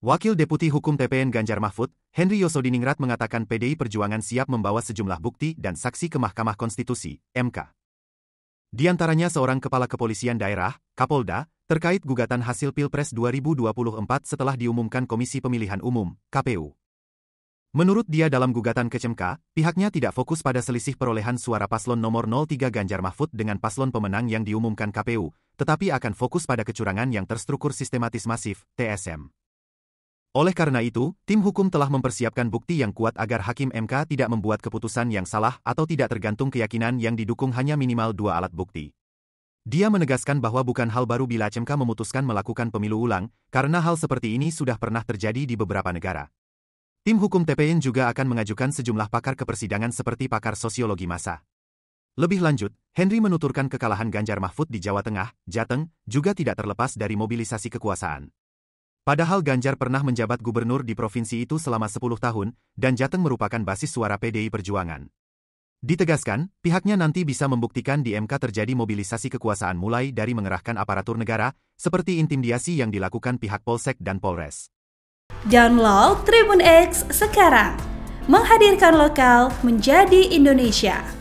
Wakil Deputi Hukum TPN Ganjar Mahfud, Henry Yosodiningrat mengatakan PDI Perjuangan siap membawa sejumlah bukti dan saksi ke Mahkamah Konstitusi, MK. Di antaranya seorang kepala kepolisian daerah, Kapolda, terkait gugatan hasil Pilpres 2024 setelah diumumkan Komisi Pemilihan Umum, KPU. Menurut dia dalam gugatan ke CMK, pihaknya tidak fokus pada selisih perolehan suara paslon nomor 03 Ganjar Mahfud dengan paslon pemenang yang diumumkan KPU, tetapi akan fokus pada kecurangan yang terstruktur sistematis masif, TSM. Oleh karena itu, tim hukum telah mempersiapkan bukti yang kuat agar Hakim MK tidak membuat keputusan yang salah atau tidak tergantung keyakinan yang didukung hanya minimal dua alat bukti. Dia menegaskan bahwa bukan hal baru bila CMK memutuskan melakukan pemilu ulang, karena hal seperti ini sudah pernah terjadi di beberapa negara. Tim hukum TPN juga akan mengajukan sejumlah pakar ke persidangan seperti pakar sosiologi masa. Lebih lanjut, Henry menuturkan kekalahan Ganjar Mahfud di Jawa Tengah, Jateng, juga tidak terlepas dari mobilisasi kekuasaan. Padahal Ganjar pernah menjabat gubernur di provinsi itu selama 10 tahun, dan Jateng merupakan basis suara PDI Perjuangan. Ditegaskan, pihaknya nanti bisa membuktikan di MK terjadi mobilisasi kekuasaan mulai dari mengerahkan aparatur negara, seperti intimidasi yang dilakukan pihak Polsek dan Polres. Download Tribun X sekarang, menghadirkan lokal menjadi Indonesia.